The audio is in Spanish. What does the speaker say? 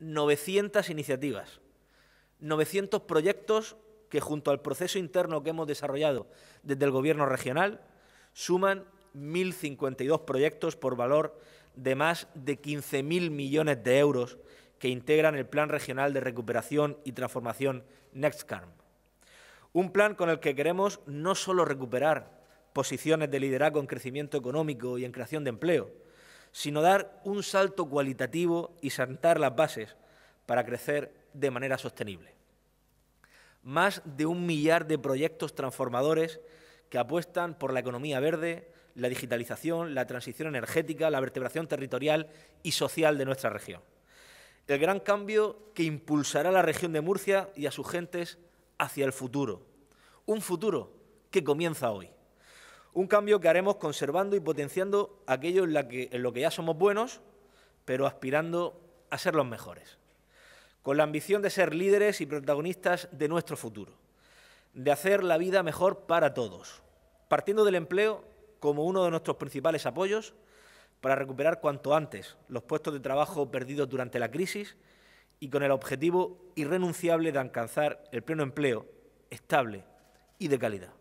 900 iniciativas, 900 proyectos que junto al proceso interno que hemos desarrollado desde el Gobierno regional suman 1.052 proyectos por valor de más de 15.000 millones de euros que integran el Plan Regional de Recuperación y Transformación NextCarm. Un plan con el que queremos no solo recuperar posiciones de liderazgo en crecimiento económico y en creación de empleo, sino dar un salto cualitativo y sentar las bases para crecer de manera sostenible. Más de un millar de proyectos transformadores que apuestan por la economía verde, la digitalización, la transición energética, la vertebración territorial y social de nuestra región. El gran cambio que impulsará a la región de Murcia y a sus gentes hacia el futuro. Un futuro que comienza hoy. Un cambio que haremos conservando y potenciando aquello en, en lo que ya somos buenos, pero aspirando a ser los mejores. Con la ambición de ser líderes y protagonistas de nuestro futuro. De hacer la vida mejor para todos. Partiendo del empleo como uno de nuestros principales apoyos para recuperar cuanto antes los puestos de trabajo perdidos durante la crisis y con el objetivo irrenunciable de alcanzar el pleno empleo estable y de calidad.